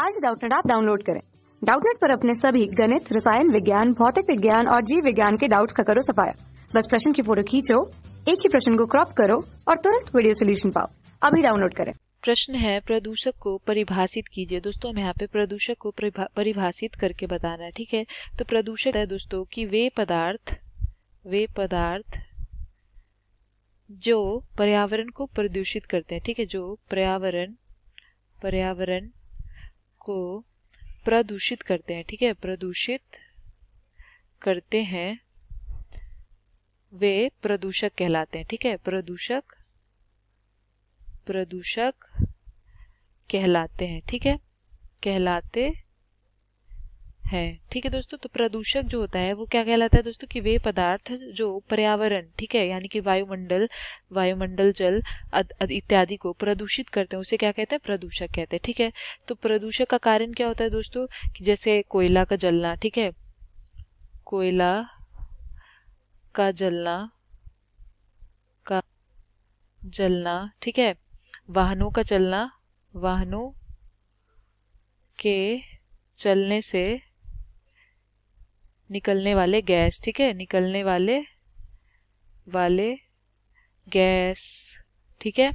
आज डाउटनेट आप डाउनलोड करें डाउटनेट पर अपने सभी गणित रसायन विज्ञान भौतिक विज्ञान और जीव विज्ञान के डाउट्स का करो सफाया बस प्रश्न की फोटो खींचो एक ही प्रश्न को क्रॉप करो और तुरंत वीडियो सोल्यूशन पाओ अभी डाउनलोड करें प्रश्न है प्रदूषक को परिभाषित कीजिए दोस्तों हम यहाँ पे प्रदूषक को परिभाषित करके बताना है ठीक है तो प्रदूषक है दोस्तों कि वे पदार्थ वे पदार्थ जो पर्यावरण को प्रदूषित करते हैं ठीक है जो पर्यावरण पर्यावरण को प्रदूषित करते हैं ठीक है प्रदूषित करते हैं वे प्रदूषक कहलाते हैं ठीक है प्रदूषक प्रदूषक कहलाते हैं ठीक है कहलाते है ठीक है दोस्तों तो प्रदूषक जो होता है वो क्या कहलाता है दोस्तों कि वे पदार्थ जो पर्यावरण ठीक है यानी कि वायुमंडल वायुमंडल जल इत्यादि को प्रदूषित करते हैं उसे क्या कहते हैं प्रदूषक कहते हैं ठीक है तो प्रदूषक का कारण क्या होता है दोस्तों कि जैसे कोयला का जलना ठीक है कोयला का जलना का जलना ठीक है वाहनों का चलना वाहनों के चलने से निकलने वाले गैस ठीक है निकलने वाले वाले गैस ठीक है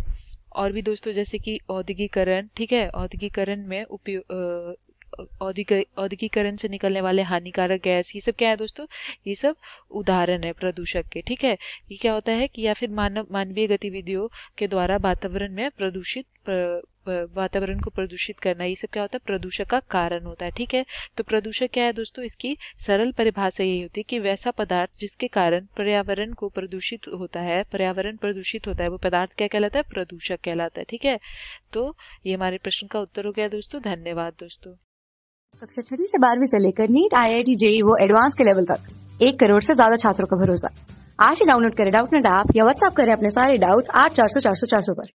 और भी दोस्तों जैसे कि औद्योगिकरण ठीक है औद्योगिकरण में उपयोग औद्योगिकरण से निकलने वाले हानिकारक गैस ये सब क्या है दोस्तों ये सब उदाहरण है प्रदूषक के ठीक है ये क्या होता है कि या फिर मानव मानवीय गतिविधियों के द्वारा वातावरण में प्रदूषित प्र, वातावरण को प्रदूषित करना ये सब क्या होता है प्रदूषण का कारण होता है ठीक है तो प्रदूषण क्या है दोस्तों इसकी सरल परिभाषा यही होती है कि वैसा पदार्थ जिसके कारण पर्यावरण को प्रदूषित होता है पर्यावरण प्रदूषित होता है वो पदार्थ क्या कहलाता है प्रदूषक कहलाता है ठीक है तो ये हमारे प्रश्न का उत्तर हो गया दोस्तों धन्यवाद दोस्तों कक्षा छठी से बारहवीं से लेकर NEET I I T JEE वो एडवांस के लेवल तक एक करोड़ से ज्यादा छात्रों का भरोसा आज ही डाउनलोड करें डाउट नेट ऐप या व्हाट्सएप करें अपने सारे डाउट्स आठ चार सौ चार सौ चार सौ पर